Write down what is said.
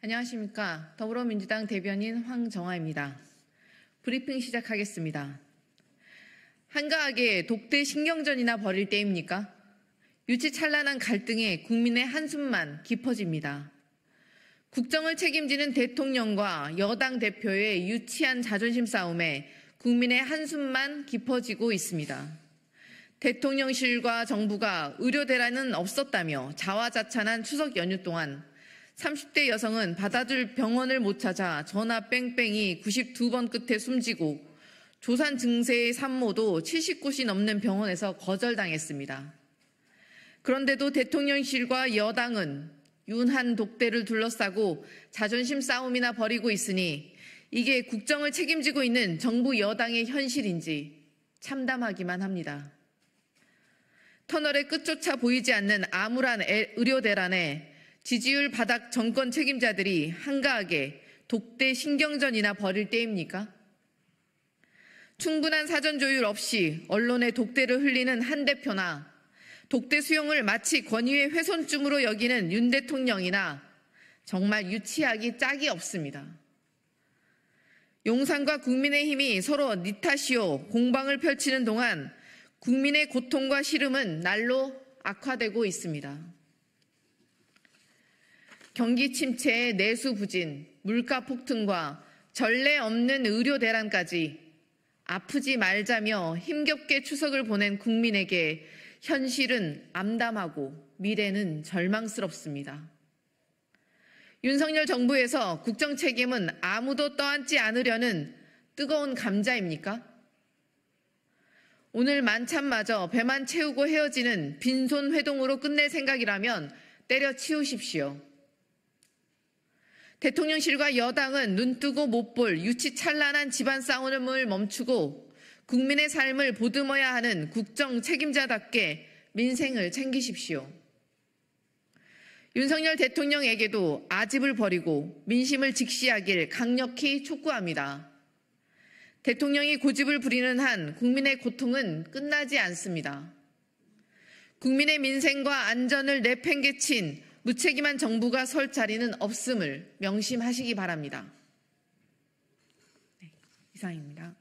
안녕하십니까. 더불어민주당 대변인 황정아입니다 브리핑 시작하겠습니다. 한가하게 독대 신경전이나 벌일 때입니까? 유치찬란한 갈등에 국민의 한숨만 깊어집니다. 국정을 책임지는 대통령과 여당 대표의 유치한 자존심 싸움에 국민의 한숨만 깊어지고 있습니다. 대통령실과 정부가 의료대란은 없었다며 자화자찬한 추석 연휴 동안 30대 여성은 받아줄 병원을 못 찾아 전화 뺑뺑이 92번 끝에 숨지고 조산 증세의 산모도 70곳이 넘는 병원에서 거절당했습니다. 그런데도 대통령실과 여당은 윤한 독대를 둘러싸고 자존심 싸움이나 벌이고 있으니 이게 국정을 책임지고 있는 정부 여당의 현실인지 참담하기만 합니다. 터널의 끝조차 보이지 않는 암울한 의료 대란에 지지율 바닥 정권 책임자들이 한가하게 독대 신경전이나 벌일 때입니까? 충분한 사전 조율 없이 언론의 독대를 흘리는 한 대표나 독대 수용을 마치 권위의 훼손쯤으로 여기는 윤 대통령이나 정말 유치하기 짝이 없습니다. 용산과 국민의힘이 서로 니타시오 공방을 펼치는 동안 국민의 고통과 시름은 날로 악화되고 있습니다. 경기 침체의 내수 부진, 물가 폭등과 전례 없는 의료 대란까지 아프지 말자며 힘겹게 추석을 보낸 국민에게 현실은 암담하고 미래는 절망스럽습니다. 윤석열 정부에서 국정 책임은 아무도 떠안지 않으려는 뜨거운 감자입니까? 오늘 만찬마저 배만 채우고 헤어지는 빈손 회동으로 끝낼 생각이라면 때려치우십시오. 대통령실과 여당은 눈뜨고 못 볼 유치찬란한 집안 싸움을 멈추고 국민의 삶을 보듬어야 하는 국정 책임자답게 민생을 챙기십시오. 윤석열 대통령에게도 아집을 버리고 민심을 직시하길 강력히 촉구합니다. 대통령이 고집을 부리는 한 국민의 고통은 끝나지 않습니다. 국민의 민생과 안전을 내팽개친 무책임한 정부가 설 자리는 없음을 명심하시기 바랍니다. 네, 이상입니다.